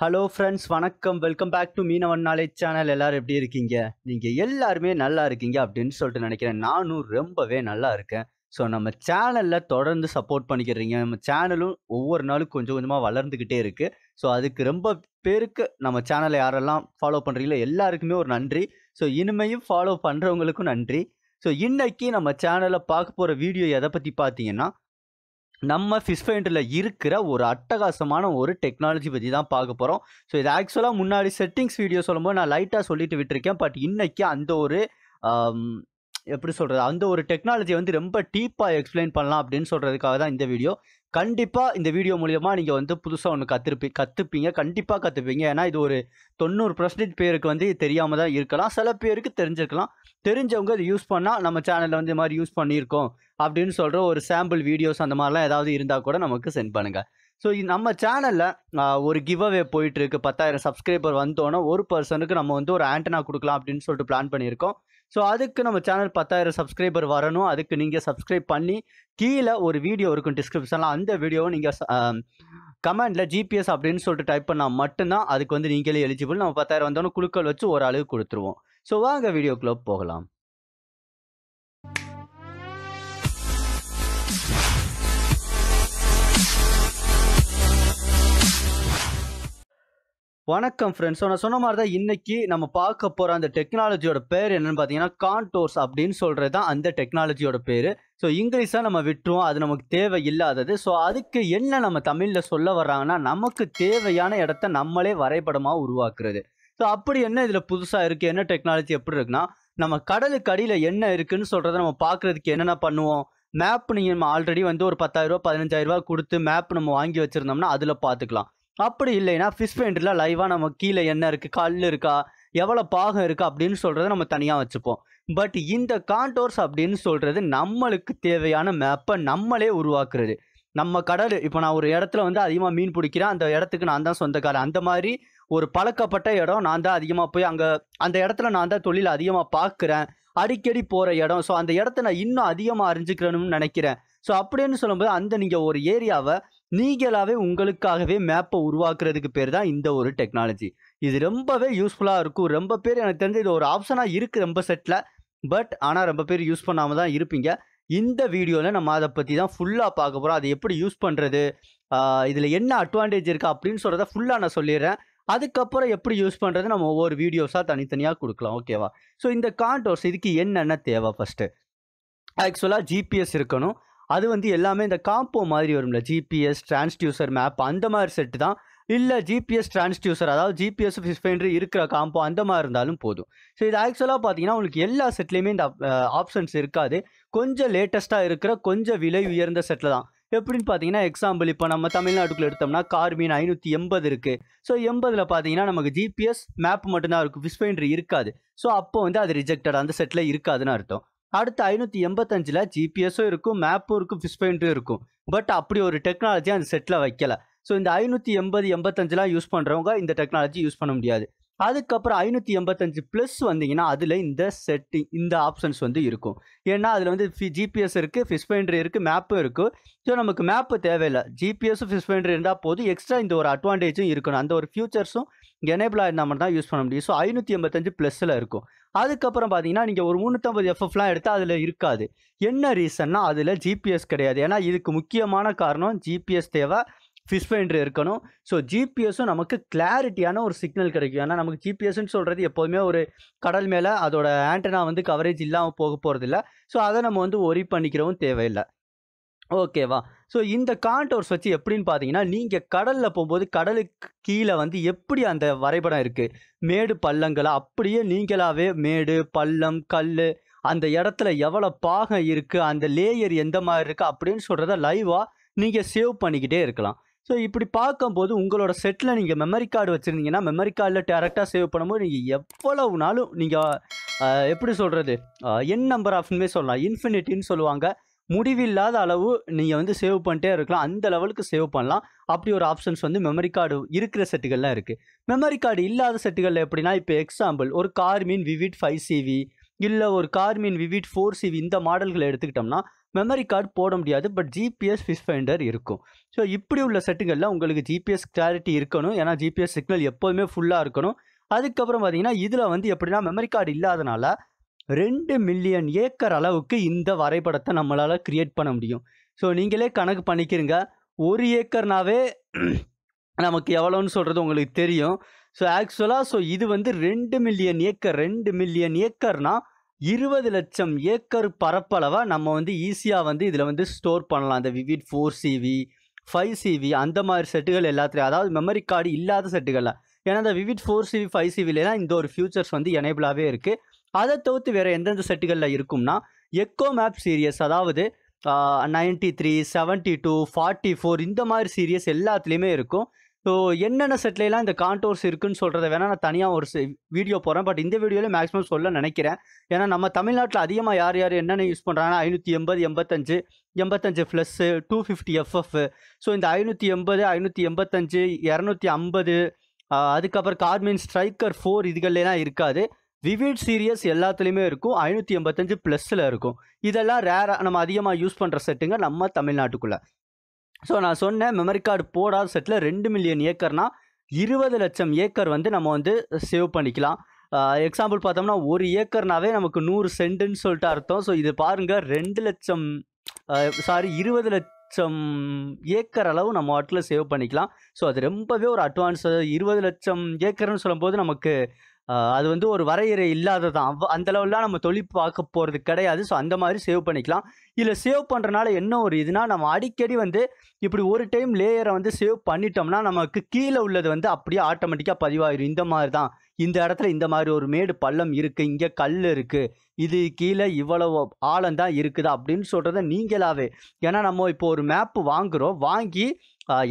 hello friends வணக்கம் welcome back to Meenavan knowledge channel எல்லோரும் எப்படி இருக்கீங்க நீங்கள் எல்லாருமே நல்லா இருக்கீங்க அப்படின்னு சொல்லிட்டு நினைக்கிறேன் நானும் ரொம்பவே நல்லா இருக்கேன் ஸோ நம்ம சேனலில் தொடர்ந்து சப்போர்ட் பண்ணிக்கிறீங்க நம்ம சேனலும் ஒவ்வொரு நாளும் கொஞ்சம் கொஞ்சமாக வளர்ந்துக்கிட்டே இருக்குது ஸோ அதுக்கு ரொம்ப பேருக்கு நம்ம சேனலை யாரெல்லாம் ஃபாலோ பண்ணுறீங்களோ எல்லாருக்குமே ஒரு நன்றி ஸோ இனிமையும் ஃபாலோ பண்ணுறவங்களுக்கும் நன்றி ஸோ இன்றைக்கி நம்ம சேனலில் பார்க்க போகிற வீடியோ எதை பற்றி பார்த்தீங்கன்னா நம்ம ஃபிஸ்பெயிண்டில் இருக்கிற ஒரு அட்டகாசமான ஒரு டெக்னாலஜி பற்றி தான் பார்க்க போகிறோம் ஸோ இது ஆக்சுவலாக முன்னாடி செட்டிங்ஸ் வீடியோ சொல்லும்போது நான் லைட்டாக சொல்லிட்டு விட்டுருக்கேன் பட் இன்றைக்கி அந்த ஒரு எப்படி சொல்கிறது அந்த ஒரு டெக்னாலஜியை வந்து ரொம்ப டீப்பாக எக்ஸ்பிளைன் பண்ணலாம் அப்படின்னு சொல்கிறதுக்காக தான் இந்த வீடியோ கண்டிப்பாக இந்த வீடியோ மூலியமாக நீங்கள் வந்து புதுசாக ஒன்று கற்றுப்பி கற்றுப்பீங்க கண்டிப்பாக கற்றுப்பீங்க ஏன்னா இது ஒரு தொண்ணூறு பர்சன்டேஜ் பேருக்கு வந்து தெரியாமல் தான் இருக்கலாம் சில பேருக்கு தெரிஞ்சிருக்கலாம் தெரிஞ்சவங்க இது யூஸ் பண்ணால் நம்ம சேனலில் வந்து இது மாதிரி யூஸ் பண்ணியிருக்கோம் அப்படின்னு சொல்கிற ஒரு சாம்பிள் வீடியோஸ் அந்த மாதிரிலாம் ஏதாவது இருந்தால் கூட நமக்கு சென்ட் பண்ணுங்கள் ஸோ நம்ம சேனலில் ஒரு கிவ் அவே போயிட்டுருக்கு பத்தாயிரம் சப்ஸ்கிரைபர் வந்தோன்னா ஒரு பர்சனுக்கு நம்ம வந்து ஒரு ஆண்டனா கொடுக்கலாம் அப்படின்னு சொல்லிட்டு பிளான் பண்ணியிருக்கோம் ஸோ அதுக்கு நம்ம சேனல் பத்தாயிரம் சப்ஸ்கிரைபர் வரணும் அதுக்கு நீங்கள் சப்ஸ்கிரைப் பண்ணி கீழே ஒரு வீடியோ இருக்கும் டிஸ்கிரிப்ஷனில் அந்த வீடியோவை நீங்கள் கமெண்டில் ஜிபிஎஸ் அப்படின்னு சொல்லிட்டு டைப் பண்ணால் மட்டும்தான் அதுக்கு வந்து நீங்களே எலிஜிபிள் நம்ம பத்தாயிரம் வந்தோன்னே குழுக்கள் வச்சு ஓரளவுக்கு கொடுத்துருவோம் ஸோ வாங்க வீடியோக்குள்ளே போகலாம் வணக்கம் ஃப்ரெண்ட்ஸ் நான் சொன்ன மாதிரி தான் இன்னைக்கு நம்ம பார்க்க போகிற அந்த டெக்னாலஜியோட பேர் என்னென்னு பார்த்தீங்கன்னா கான்டோர்ஸ் அப்படின்னு சொல்கிறது தான் அந்த டெக்னாலஜியோட பேர் ஸோ இங்கிலீஷாக நம்ம விட்டுருவோம் அது நமக்கு தேவை இல்லாதது ஸோ அதுக்கு என்ன நம்ம தமிழில் சொல்ல வர்றாங்கன்னா நமக்கு தேவையான இடத்த நம்மளே வரைபடமாக உருவாக்குறது ஸோ அப்படி என்ன இதில் புதுசாக இருக்குது என்ன டெக்னாலஜி எப்படி இருக்குன்னா நம்ம கடலுக்கு அடியில் என்ன இருக்குதுன்னு சொல்கிறத நம்ம பார்க்குறதுக்கு என்னென்ன பண்ணுவோம் மேப் நீங்கள் நம்ம ஆல்ரெடி வந்து ஒரு பத்தாயிரரூபா பதினஞ்சாயிரரூபா கொடுத்து மேப் நம்ம வாங்கி வச்சுருந்தோம்னா அதில் பார்த்துக்கலாம் அப்படி இல்லைன்னா ஃபிஷ் பெயிண்டில் லைவாக நம்ம கீழே என்ன இருக்குது கல் இருக்கா எவ்வளோ பாகம் இருக்கா அப்படின்னு சொல்கிறத நம்ம தனியாக வச்சுப்போம் பட் இந்த கான்டோர்ஸ் அப்படின்னு சொல்கிறது நம்மளுக்கு தேவையான மேப்பை நம்மளே உருவாக்குறது நம்ம கடல் இப்போ நான் ஒரு இடத்துல வந்து அதிகமாக மீன் பிடிக்கிறேன் அந்த இடத்துக்கு நான் தான் சொந்தக்காரன் அந்த மாதிரி ஒரு பழக்கப்பட்ட இடம் நான் தான் அதிகமாக போய் அங்கே அந்த இடத்துல நான் தான் தொழில் அதிகமாக பார்க்குறேன் அடிக்கடி போகிற இடம் ஸோ அந்த இடத்த நான் இன்னும் அதிகமாக அறிஞ்சிக்கிறேன்னு நினைக்கிறேன் ஸோ அப்படின்னு சொல்லும்போது அந்த நீங்கள் ஒரு ஏரியாவை நீங்களாவே உங்களுக்காகவே மேப்பை உருவாக்குறதுக்கு பேர் தான் இந்த ஒரு டெக்னாலஜி இது ரொம்பவே யூஸ்ஃபுல்லாக இருக்கும் ரொம்ப பேர் எனக்கு தெரிஞ்சு இது ஒரு ஆப்ஷனாக இருக்குது ரொம்ப செட்டில் பட் ஆனால் ரொம்ப பேர் யூஸ் பண்ணாமல் தான் இருப்பீங்க இந்த வீடியோவில் நம்ம அதை பற்றி தான் ஃபுல்லாக பார்க்க போகிறோம் அதை எப்படி யூஸ் பண்ணுறது இதில் என்ன அட்வான்டேஜ் இருக்குது அப்படின்னு சொல்கிறத ஃபுல்லாக நான் சொல்லிடுறேன் அதுக்கப்புறம் எப்படி யூஸ் பண்ணுறது நம்ம ஒவ்வொரு வீடியோஸாக தனித்தனியாக கொடுக்கலாம் ஓகேவா ஸோ இந்த கான்டோர்ஸ் இதுக்கு என்னென்ன தேவை ஃபஸ்ட்டு ஆக்சுவலாக ஜிபிஎஸ் இருக்கணும் அது வந்து எல்லாமே இந்த காம்போ மாதிரி வரும்ல ஜிபிஎஸ் டிரான்ஸ்டியூசர் மேப் அந்த மாதிரி செட்டு தான் இல்லை ஜிபிஎஸ் டிரான்ஸ்டியூசர் அதாவது ஜிபிஎஸ் ஃபிஸ்பெண்ட்ரி இருக்கிற காம்போ அந்த மாதிரி இருந்தாலும் போதும் ஸோ இது ஆக்சுவலாக பார்த்தீங்கன்னா உங்களுக்கு எல்லா செட்லேயுமே இந்த ஆப்ஷன்ஸ் இருக்காது கொஞ்சம் லேட்டஸ்ட்டாக இருக்கிற கொஞ்சம் விலை உயர்ந்த செட்டில் தான் எப்படின்னு பார்த்தீங்கன்னா எக்ஸாம்பிள் இப்போ நம்ம தமிழ்நாட்டுக்குள்ள எடுத்தோம்னா கார்மீன் ஐநூற்றி எண்பது இருக்குது ஸோ எண்பதில் பார்த்தீங்கன்னா நமக்கு ஜிபிஎஸ் மேப் மட்டும்தான் இருக்கும் ஃபிஸ்பெண்ட்ரி இருக்காது ஸோ அப்போ வந்து அது ரிஜெக்டட் அந்த செட்டில் இருக்காதுன்னு அர்த்தம் அடுத்து ஐநூற்றி எண்பத்தஞ்சில் ஜிபிஎஸும் இருக்கும் மேப்பும் இருக்கும் ஃபிஷ் பாயிண்ட்டும் இருக்கும் பட் அப்படி ஒரு டெக்னாலஜி அந்த செட்டில் வைக்கலை ஸோ இந்த ஐநூற்றி எண்பது எண்பத்தஞ்சுலாம் யூஸ் பண்ணுறவங்க இந்த டெக்னாலஜி யூஸ் பண்ண முடியாது அதுக்கப்புறம் ஐநூற்றி எண்பத்தஞ்சு ப்ளஸ் வந்தீங்கன்னா அதில் இந்த செட்டிங் இந்த ஆப்ஷன்ஸ் வந்து இருக்கும் ஏன்னா அதில் வந்து ஃபி ஜிபிஎஸ் இருக்குது ஃபிஷ் பெயிண்டர் இருக்குது மேப்பும் இருக்குது ஸோ நமக்கு மேப்பு தேவையில்லை ஜிபிஎஸும் ஃபிஷ் பெயிண்டர் இருந்தால் போதும் எக்ஸ்ட்ரா இந்த ஒரு அட்வான்டேஜும் இருக்கணும் அந்த ஒரு ஃபியூச்சர்ஸும் எனேபிள் ஆயிருந்தால் மட்டும் தான் யூஸ் பண்ண முடியும் ஸோ ஐநூற்றி எண்பத்தஞ்சு ப்ளஸ்ஸில் இருக்கும் அதுக்கப்புறம் பார்த்தீங்கன்னா நீங்கள் ஒரு முந்நூற்றம்பது எஃப்எஃப்லாம் எடுத்தால் அதில் இருக்காது என்ன ரீசன்னா அதில் ஜிபிஎஸ் கிடையாது ஏன்னா இதுக்கு முக்கியமான காரணம் ஜிபிஎஸ் தேவை ஃபிஷ் பெயிண்டர் இருக்கணும் ஸோ ஜிபிஎஸும் நமக்கு கிளாரிட்டியான ஒரு சிக்னல் கிடைக்கும் ஏன்னா நமக்கு ஜிபிஎஸ்ன்னு சொல்கிறது எப்போதுமே ஒரு கடல் மேலே அதோட ஆண்டனா வந்து கவரேஜ் இல்லாமல் போக போகிறதில்ல ஸோ அதை நம்ம வந்து ஒரி பண்ணிக்கிறவும் தேவையில்லை ஓகேவா ஸோ இந்த கான்டோர்ஸ் வச்சு எப்படின்னு பார்த்தீங்கன்னா நீங்கள் கடலில் போகும்போது கடலுக்கு கீழே வந்து எப்படி அந்த வரைபடம் இருக்குது மேடு பள்ளங்களை அப்படியே நீங்களாவே மேடு பள்ளம் கல் அந்த இடத்துல எவ்வளோ பாகம் இருக்குது அந்த லேயர் எந்த மாதிரி இருக்குது அப்படின்னு சொல்கிறத லைவாக நீங்கள் சேவ் பண்ணிக்கிட்டே இருக்கலாம் ஸோ இப்படி பார்க்கும்போது உங்களோட செட்டில் நீங்கள் மெமரி கார்டு வச்சுருந்தீங்கன்னா மெமரி கார்டில் டேரெக்டாக சேவ் பண்ணும்போது நீங்கள் எவ்வளவு நாளும் நீங்கள் எப்படி சொல்கிறது என் நம்பர் ஆஃப்னே சொல்லலாம் இன்ஃபினிட்டின்னு சொல்லுவாங்க முடிவில்லாத அளவு நீங்கள் வந்து சேவ் பண்ணிட்டே இருக்கலாம் அந்த லெவலுக்கு சேவ் பண்ணலாம் அப்படி ஒரு ஆப்ஷன்ஸ் வந்து மெமரி கார்டு இருக்கிற செட்டுகள்லாம் இருக்குது மெமரி கார்டு இல்லாத செட்டுகளில் எப்படின்னா இப்போ எக்ஸாம்பிள் ஒரு கார்மீன் விவிட் ஃபைவ் சிவி இல்லை ஒரு கார்மீன் விவிட் ஃபோர் சிவி இந்த மாடல்களை எடுத்துக்கிட்டோம்னா மெமரி கார்டு போட முடியாது பட் ஜிபிஎஸ் ஃபிஷ் ஃபைண்டர் இருக்கும் ஸோ இப்படி உள்ள செட்டுகளில் உங்களுக்கு ஜிபிஎஸ் கிளாரிட்டி இருக்கணும் ஏன்னா ஜிபிஎஸ் சிக்னல் எப்போதுமே ஃபுல்லாக இருக்கணும் அதுக்கப்புறம் பார்த்தீங்கன்னா இதில் வந்து எப்படின்னா மெமரி கார்டு இல்லாதனால ரெண்டு மில்லியன் ஏக்கர் அளவுக்கு இந்த வரைபடத்தை நம்மளால் க்ரியேட் பண்ண முடியும் ஸோ நீங்களே கணக்கு பண்ணிக்கிறீங்க ஒரு ஏக்கர்னாவே நமக்கு எவ்வளோன்னு சொல்கிறது உங்களுக்கு தெரியும் ஸோ ஆக்சுவலாக ஸோ இது வந்து ரெண்டு மில்லியன் ஏக்கர் ரெண்டு மில்லியன் ஏக்கர்னால் இருபது லட்சம் ஏக்கர் பரப்பளவாக நம்ம வந்து ஈஸியாக வந்து இதில் வந்து ஸ்டோர் பண்ணலாம் அந்த Vivid four CV five CV அந்த மாதிரி செட்டுகள் எல்லாத்துலேயும் அதாவது மெமரி கார்டு இல்லாத செட்டுகளில் ஏன்னா அந்த விவிட் ஃபோர் சிவி ஃபைவ் சிவிலாம் இந்த ஒரு ஃபியூச்சர்ஸ் வந்து எனேபிளாகவே இருக்குது அதை தவிர்த்து வேறு எந்தெந்த செட்டுகளில் இருக்கும்னா எக்கோ மேப் சீரியஸ் அதாவது ninety three seventy two forty four இந்த மாதிரி சீரியஸ் எல்லாத்துலேயுமே இருக்கும் ஸோ என்னென்ன செட்லாம் இந்த கான்டோர்ஸ் இருக்குன்னு சொல்கிறத வேணால் நான் தனியாக ஒரு வீடியோ போகிறேன் பட் இந்த வீடியோவில் மேக்ஸிமம் சொல்ல நினைக்கிறேன் ஏன்னா நம்ம தமிழ்நாட்டில் அதிகமாக யார் யார் என்னென்ன யூஸ் பண்ணுறாங்கன்னா ஐநூற்றி எண்பது எண்பத்தஞ்சு எண்பத்தஞ்சு plus two fifty FF so இந்த ஐநூற்றி எண்பது ஐநூற்றி எண்பத்தஞ்சு இரநூத்தி ஐம்பது அதுக்கப்புறம் கார்மின் ஸ்ட்ரைக்கர் ஃபோர் இதுகள்லாம் இருக்காது விவிட் சீரியஸ் எல்லாத்துலேயுமே இருக்கும் ஐநூற்றி எண்பத்தஞ்சு ப்ளஸ்ஸில் இருக்கும் இதெல்லாம் ரேராக நம்ம அதிகமாக யூஸ் பண்ணுற செட்டுங்க நம்ம தமிழ்நாட்டுக்குள்ளே ஸோ நான் சொன்ன மெமரி கார்டு போடாத செட்டில் ரெண்டு மில்லியன் ஏக்கர்னால் இருபது லட்சம் ஏக்கர் வந்து நம்ம வந்து சேவ் பண்ணிக்கலாம் எக்ஸாம்பிள் பார்த்தோம்னா ஒரு ஏக்கர்னாவே நமக்கு நூறு சென்டுன்னு சொல்லிட்டு அர்த்தம் ஸோ இது பாருங்கள் ரெண்டு லட்சம் சாரி இருபது லட்சம் ஏக்கர் அளவு நம்ம வாட்டில் சேவ் பண்ணிக்கலாம் ஸோ அது ரொம்பவே ஒரு அட்வான்ஸ் இருபது லட்சம் ஏக்கர்னு சொல்லும்போது நமக்கு அது வந்து ஒரு வரையறை இல்லாததான் அவ் அந்த லெவலில் நம்ம தொழில் பார்க்க போகிறது கிடையாது ஸோ அந்த மாதிரி சேவ் பண்ணிக்கலாம் இதில் சேவ் பண்ணுறனால என்ன ஒரு இதுனால் நம்ம அடிக்கடி வந்து இப்படி ஒரு டைம் லேயரை வந்து சேவ் பண்ணிட்டோம்னா நமக்கு கீழே உள்ளது வந்து அப்படியே ஆட்டோமேட்டிக்காக பதிவாயிடும் இந்த மாதிரி தான் இந்த இடத்துல இந்த மாதிரி ஒரு மேடு பள்ளம் இருக்குது இங்கே கல் இருக்குது இது கீழே இவ்வளவு ஆழம் தான் இருக்குதா அப்படின்னு சொல்கிறத நீங்களாவே ஏன்னா நம்ம இப்போ ஒரு மேப்பு வாங்குகிறோம் வாங்கி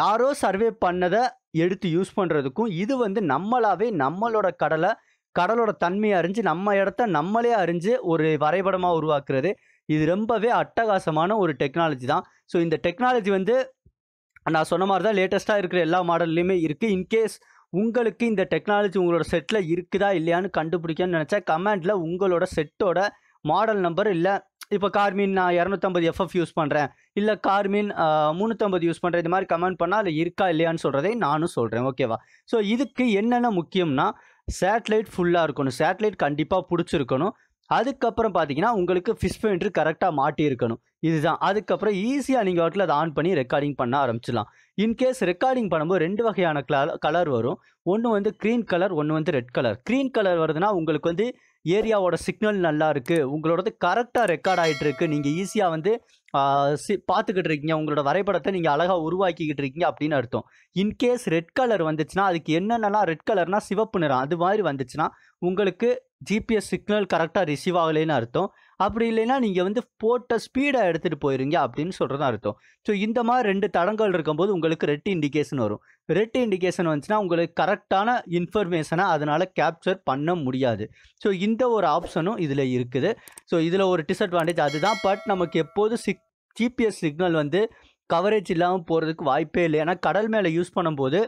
யாரோ சர்வே பண்ணதை எடுத்து யூஸ் பண்ணுறதுக்கும் இது வந்து நம்மளாவே நம்மளோட கடலை கடலோட தன்மையை அறிஞ்சு நம்ம இடத்த நம்மளே அறிஞ்சு ஒரு வரைபடமாக உருவாக்குறது இது ரொம்பவே அட்டகாசமான ஒரு டெக்னாலஜி தான் ஸோ இந்த டெக்னாலஜி வந்து நான் சொன்ன மாதிரி தான் லேட்டஸ்ட்டாக இருக்கிற எல்லா மாடல்லையுமே இருக்குது இன்கேஸ் உங்களுக்கு இந்த டெக்னாலஜி உங்களோட செட்டில் இருக்குதா இல்லையான்னு கண்டுபிடிக்கணும்னு நினச்சா கமெண்டில் உங்களோட செட்டோட மாடல் நம்பர் இல்லை இப்போ கார்மின் நான் இரநூத்தம்பது எஃப்எஃப் யூஸ் பண்ணுறேன் இல்லை கார்மின் முந்நூற்றம்பது யூஸ் பண்ணுறேன் இது மாதிரி கமெண்ட் பண்ணால் அது இருக்கா இல்லையான்னு சொல்கிறதை நானும் சொல்கிறேன் ஓகேவா ஸோ இதுக்கு என்னென்ன முக்கியம்னா சேட்டலைட் ஃபுல்லாக இருக்கணும் சேட்டலைட் கண்டிப்பாக பிடிச்சிருக்கணும் அதுக்கப்புறம் பார்த்தீங்கன்னா உங்களுக்கு ஃபிஷ் பெயிண்ட்ரு கரெக்டாக மாட்டியிருக்கணும் இதுதான் அதுக்கப்புறம் ஈஸியாக நீங்கள் வாட்டில் அதை ஆன் பண்ணி ரெக்கார்டிங் பண்ண ஆரம்பிச்சிடலாம் இன்கேஸ் ரெக்கார்டிங் பண்ணும்போது ரெண்டு வகையான கலர் கலர் வரும் ஒன்று வந்து க்ரீன் கலர் ஒன்று வந்து ரெட் கலர் க்ரீன் கலர் வருதுன்னா உங்களுக்கு வந்து ஏரியாவோட சிக்னல் நல்லா இருக்குது உங்களோடது கரெக்டாக ரெக்கார்ட் ஆகிட்டு இருக்கு நீங்கள் ஈஸியாக வந்து சி பார்த்துக்கிட்டு இருக்கீங்க உங்களோட வரைபடத்தை நீங்கள் அழகாக உருவாக்கிக்கிட்டு இருக்கீங்க அப்படின்னு அர்த்தம் இன்கேஸ் ரெட் கலர் வந்துச்சுன்னா அதுக்கு என்னென்னலாம் ரெட் கலர்னால் சிவப்பு நிறம் அது மாதிரி வந்துச்சுன்னா உங்களுக்கு ஜிபிஎஸ் சிக்னல் கரெக்டாக ரிசீவ் ஆகலைன்னு அர்த்தம் அப்படி இல்லைன்னா நீங்கள் வந்து போட்ட ஸ்பீடாக எடுத்துகிட்டு போயிருங்க அப்படின்னு சொல்கிறது அர்த்தம் ஸோ இந்த மாதிரி ரெண்டு தடங்கள் இருக்கும்போது உங்களுக்கு ரெட் இண்டிகேஷன் வரும் ரெட் இண்டிகேஷன் வந்துச்சுன்னா உங்களுக்கு கரெக்டான இன்ஃபர்மேஷனை அதனால் கேப்சர் பண்ண முடியாது ஸோ இந்த ஒரு ஆப்ஷனும் இதில் இருக்குது ஸோ இதில் ஒரு டிஸ்அட்வான்டேஜ் அதுதான் பட் நமக்கு எப்போது சிக் ஜிபிஎஸ் சிக்னல் வந்து கவரேஜ் இல்லாமல் போகிறதுக்கு வாய்ப்பே இல்லை ஏன்னா கடல் மேலே யூஸ் பண்ணும்போது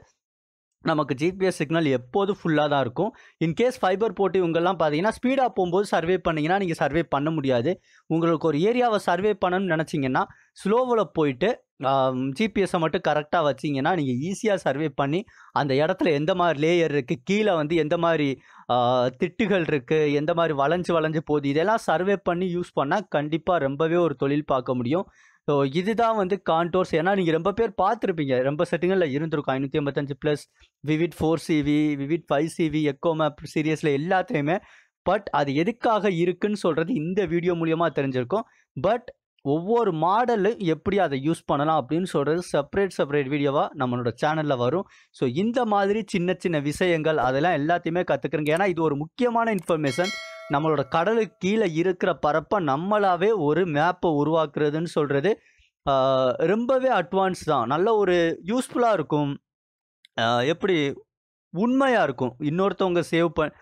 நமக்கு ஜிபிஎஸ் சிக்னல் எப்போதும் ஃபுல்லாக தான் இருக்கும் இன்கேஸ் ஃபைபர் போட்டு இவங்கெல்லாம் பார்த்தீங்கன்னா ஸ்பீடாக போகும்போது சர்வே பண்ணிங்கன்னா நீங்கள் சர்வே பண்ண முடியாது உங்களுக்கு ஒரு ஏரியாவை சர்வே பண்ணணும்னு நினச்சிங்கன்னா ஸ்லோவில் போயிட்டு ஜிபிஎஸ்ஸை மட்டும் கரெக்டாக வச்சிங்கன்னா நீங்கள் ஈஸியாக சர்வே பண்ணி அந்த இடத்துல எந்த மாதிரி லேயர் இருக்குது கீழே வந்து எந்த மாதிரி திட்டுகள் இருக்குது எந்த மாதிரி வளைஞ்சு வளைஞ்சு போகுது இதெல்லாம் சர்வே பண்ணி யூஸ் பண்ணால் கண்டிப்பாக ரொம்பவே ஒரு தொழில் பார்க்க முடியும் ஸோ இதுதான் வந்து கான்டோர்ஸ் ஏன்னா நீங்கள் ரொம்ப பேர் பார்த்துருப்பீங்க ரொம்ப செட்டிங்களில் இருந்திருக்கும் ஐநூற்றி ஐம்பத்தஞ்சு plus vivid four CV vivid five CV echo map சீரியஸில் எல்லாத்தையுமே பட் அது எதுக்காக இருக்குன்னு சொல்கிறது இந்த வீடியோ மூலியமாக தெரிஞ்சிருக்கும் பட் ஒவ்வொரு மாடலும் எப்படி அதை யூஸ் பண்ணலாம் அப்படின்னு சொல்கிறது செப்பரேட் செப்பரேட் வீடியோவாக நம்மளோட சேனலில் வரும் ஸோ இந்த மாதிரி சின்ன சின்ன விஷயங்கள் அதெல்லாம் எல்லாத்தையுமே கற்றுக்குறேங்க ஏன்னா இது ஒரு முக்கியமான இன்ஃபர்மேஷன் நம்மளோட கடலுக்கு கீழே இருக்கிற பரப்பை நம்மளாவே ஒரு மேப்பை உருவாக்குறதுன்னு சொல்கிறது ரொம்பவே அட்வான்ஸ் தான் நல்ல ஒரு யூஸ்ஃபுல்லாக இருக்கும் எப்படி உண்மையாக இருக்கும் இன்னொருத்தவங்க சேவ் பண்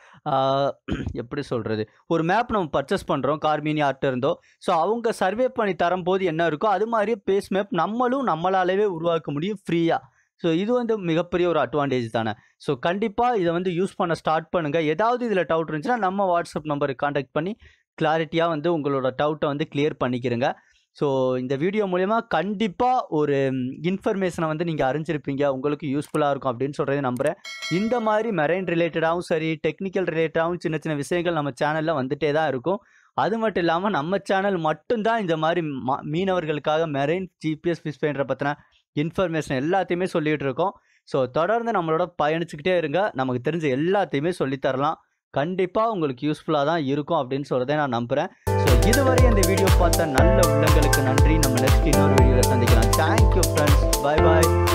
எப்படி சொல்கிறது ஒரு மேப் நம்ம பர்ச்சேஸ் பண்ணுறோம் கார்மினி ஆர்ட் இருந்தோ ஸோ அவங்க சர்வே பண்ணி தரும்போது என்ன இருக்கோ அது மாதிரி பேஸ் மேப் நம்மளும் நம்மளாலவே உருவாக்க முடியும் ஃப்ரீயாக ஸோ இது வந்து மிகப்பெரிய ஒரு அட்வான்டேஜ் தானே ஸோ கண்டிப்பாக இதை வந்து யூஸ் பண்ண ஸ்டார்ட் பண்ணுங்கள் ஏதாவது இதில் டவுட் இருந்துச்சுன்னா நம்ம வாட்ஸ்அப் நம்பருக்கு காண்டாக்ட் பண்ணி கிளாரிட்டியாக வந்து உங்களோட டவுட்டை வந்து கிளியர் பண்ணிக்கிறங்க ஸோ இந்த வீடியோ மூலயமா கண்டிப்பாக ஒரு இன்ஃபர்மேஷனை வந்து நீங்கள் அறிஞ்சிருப்பீங்க உங்களுக்கு யூஸ்ஃபுல்லாக இருக்கும் அப்படின்னு சொல்கிறத நம்புகிறேன் இந்த மாதிரி மெரைன் ரிலேட்டடாகவும் சரி டெக்னிக்கல் ரிலேட்டடாகவும் சின்ன சின்ன விஷயங்கள் நம்ம சேனலில் வந்துகிட்டே தான் இருக்கும் அது மட்டும் இல்லாமல் நம்ம சேனல் மட்டும்தான் இந்த மாதிரி மீனவர்களுக்காக மெரைன் ஜிபிஎஸ் ஃபிஷ் பெயிண்டரை பற்றின இன்ஃபர்மேஷன் எல்லாத்தையுமே சொல்லிகிட்டு இருக்கோம் ஸோ தொடர்ந்து நம்மளோட பயணிச்சுக்கிட்டே இருங்க நமக்கு தெரிஞ்ச எல்லாத்தையுமே சொல்லித்தரலாம் கண்டிப்பாக உங்களுக்கு யூஸ்ஃபுல்லாக தான் இருக்கும் அப்படின்னு சொல்கிறதே நான் நம்புகிறேன் ஸோ இதுவரை இந்த வீடியோ பார்த்த நல்ல உள்ளங்களுக்கு நன்றி நம்ம நெக்ஸ்ட் இன்னொரு வீடியோவில் சந்திக்கலாம் தேங்க்யூ ஃப்ரெண்ட்ஸ் பாய் பாய்